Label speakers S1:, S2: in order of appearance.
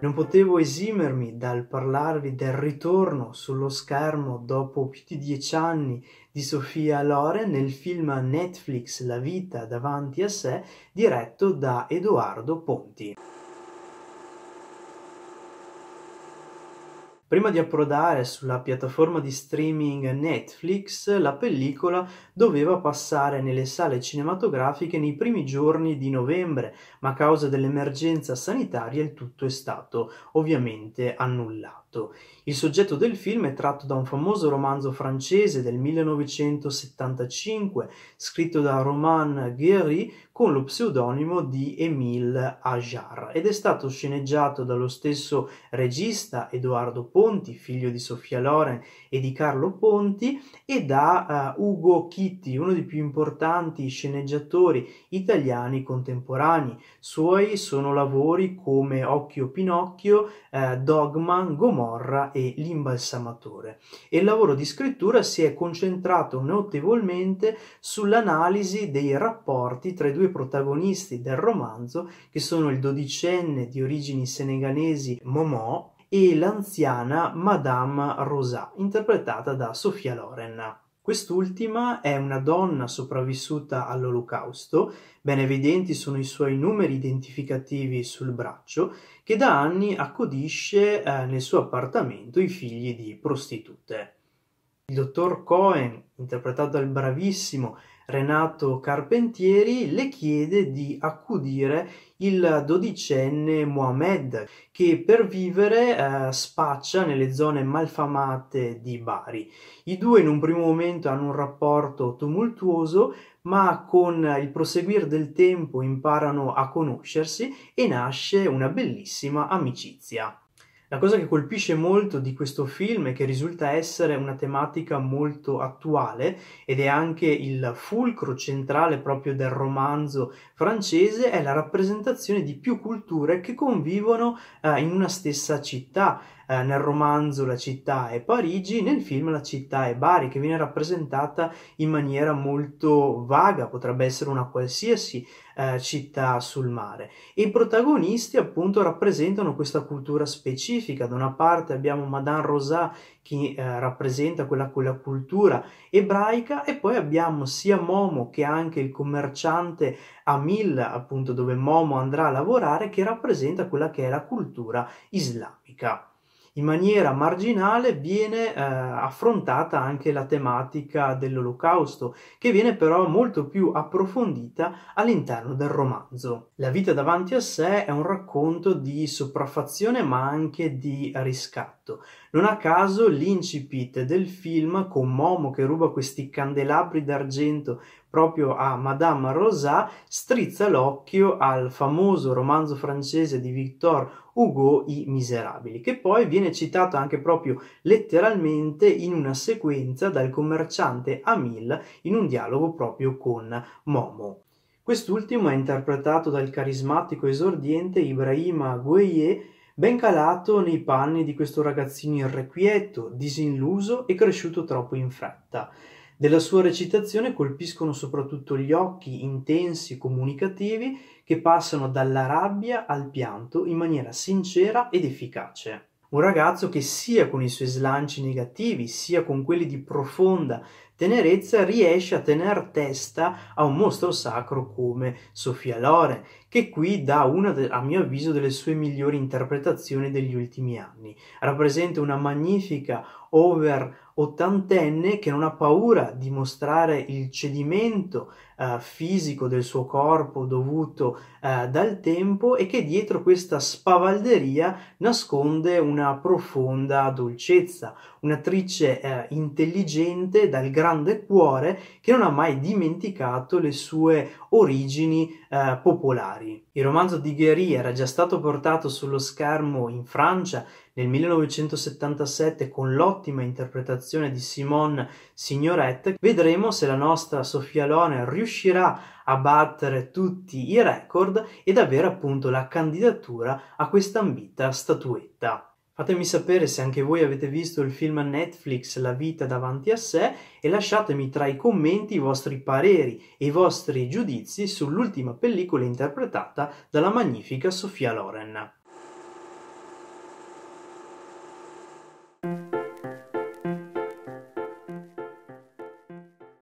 S1: Non potevo esimermi dal parlarvi del ritorno sullo schermo dopo più di dieci anni di Sofia Lore nel film Netflix La vita davanti a sé diretto da Edoardo Ponti. Prima di approdare sulla piattaforma di streaming Netflix, la pellicola doveva passare nelle sale cinematografiche nei primi giorni di novembre, ma a causa dell'emergenza sanitaria il tutto è stato ovviamente annullato fatto. Il soggetto del film è tratto da un famoso romanzo francese del 1975, scritto da Romain Guéry con lo pseudonimo di Émile Ajar ed è stato sceneggiato dallo stesso regista Edoardo Ponti, figlio di Sofia Loren e di Carlo Ponti, e da uh, Ugo Chitti, uno dei più importanti sceneggiatori italiani contemporanei. Suoi sono lavori come Occhio Pinocchio, uh, eh, Dogman, Gomorra Gomorra e L'imbalsamatore e il lavoro di scrittura si è concentrato notevolmente sull'analisi dei rapporti tra i due protagonisti del romanzo che sono il dodicenne di origini senegalesi Momò e l'anziana Madame Rosà interpretata da Sofia Loren. Quest'ultima è una donna sopravvissuta all'olocausto, ben evidenti sono i suoi numeri identificativi sul braccio, che da anni accudisce eh, nel suo appartamento i figli di prostitute. Il dottor Cohen, interpretato dal bravissimo Renato Carpentieri le chiede di accudire il dodicenne Mohamed che per vivere eh, spaccia nelle zone malfamate di Bari. I due in un primo momento hanno un rapporto tumultuoso ma con il proseguire del tempo imparano a conoscersi e nasce una bellissima amicizia. La cosa che colpisce molto di questo film è che risulta essere una tematica molto attuale ed è anche il fulcro centrale proprio del romanzo francese, è la rappresentazione di più culture che convivono eh, in una stessa città. Eh, nel romanzo la città è Parigi, nel film la città è Bari, che viene rappresentata in maniera molto vaga, potrebbe essere una qualsiasi eh, città sul mare. i protagonisti appunto rappresentano questa cultura specifica, da una parte abbiamo Madame Rosat che eh, rappresenta quella, quella cultura ebraica e poi abbiamo sia Momo che anche il commerciante a appunto dove Momo andrà a lavorare, che rappresenta quella che è la cultura islamica in maniera marginale viene eh, affrontata anche la tematica dell'olocausto, che viene però molto più approfondita all'interno del romanzo. La vita davanti a sé è un racconto di sopraffazione ma anche di riscatto. Non a caso l'incipit del film con Momo che ruba questi candelabri d'argento proprio a Madame Rosat, strizza l'occhio al famoso romanzo francese di Victor Hugo I Miserabili, che poi viene citato anche proprio letteralmente in una sequenza dal commerciante Amil in un dialogo proprio con Momo. Quest'ultimo è interpretato dal carismatico esordiente Ibrahima Gueye, ben calato nei panni di questo ragazzino irrequieto, disilluso e cresciuto troppo in fretta. Della sua recitazione colpiscono soprattutto gli occhi intensi, comunicativi, che passano dalla rabbia al pianto in maniera sincera ed efficace. Un ragazzo che sia con i suoi slanci negativi, sia con quelli di profonda tenerezza, riesce a tener testa a un mostro sacro come Sofia Lore, che qui dà una, a mio avviso, delle sue migliori interpretazioni degli ultimi anni. Rappresenta una magnifica over ottantenne che non ha paura di mostrare il cedimento eh, fisico del suo corpo dovuto eh, dal tempo e che dietro questa spavalderia nasconde una profonda dolcezza, un'attrice eh, intelligente dal grande cuore che non ha mai dimenticato le sue origini eh, popolari. Il romanzo di Guéry era già stato portato sullo schermo in Francia nel 1977 con l'ottima interpretazione di Simone Signoret, vedremo se la nostra Sofia Loren riuscirà a battere tutti i record ed avere appunto la candidatura a questa ambita statuetta. Fatemi sapere se anche voi avete visto il film Netflix La vita davanti a sé e lasciatemi tra i commenti i vostri pareri e i vostri giudizi sull'ultima pellicola interpretata dalla magnifica Sofia Loren.